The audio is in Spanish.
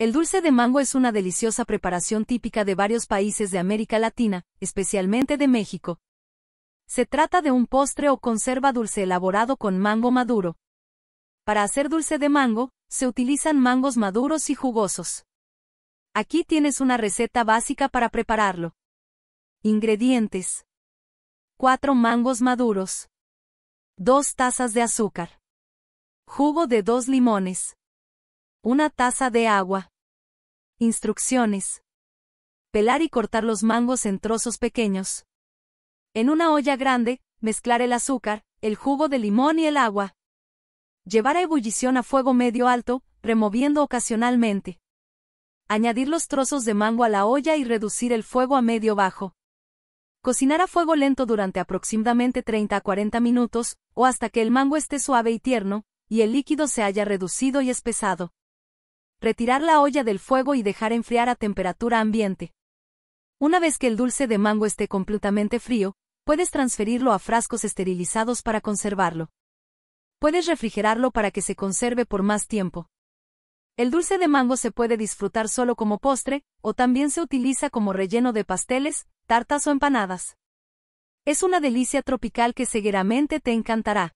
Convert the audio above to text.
El dulce de mango es una deliciosa preparación típica de varios países de América Latina, especialmente de México. Se trata de un postre o conserva dulce elaborado con mango maduro. Para hacer dulce de mango, se utilizan mangos maduros y jugosos. Aquí tienes una receta básica para prepararlo. Ingredientes. 4 mangos maduros. 2 tazas de azúcar. Jugo de 2 limones. Una taza de agua. Instrucciones. Pelar y cortar los mangos en trozos pequeños. En una olla grande, mezclar el azúcar, el jugo de limón y el agua. Llevar a ebullición a fuego medio alto, removiendo ocasionalmente. Añadir los trozos de mango a la olla y reducir el fuego a medio bajo. Cocinar a fuego lento durante aproximadamente 30 a 40 minutos, o hasta que el mango esté suave y tierno, y el líquido se haya reducido y espesado retirar la olla del fuego y dejar enfriar a temperatura ambiente. Una vez que el dulce de mango esté completamente frío, puedes transferirlo a frascos esterilizados para conservarlo. Puedes refrigerarlo para que se conserve por más tiempo. El dulce de mango se puede disfrutar solo como postre, o también se utiliza como relleno de pasteles, tartas o empanadas. Es una delicia tropical que seguramente te encantará.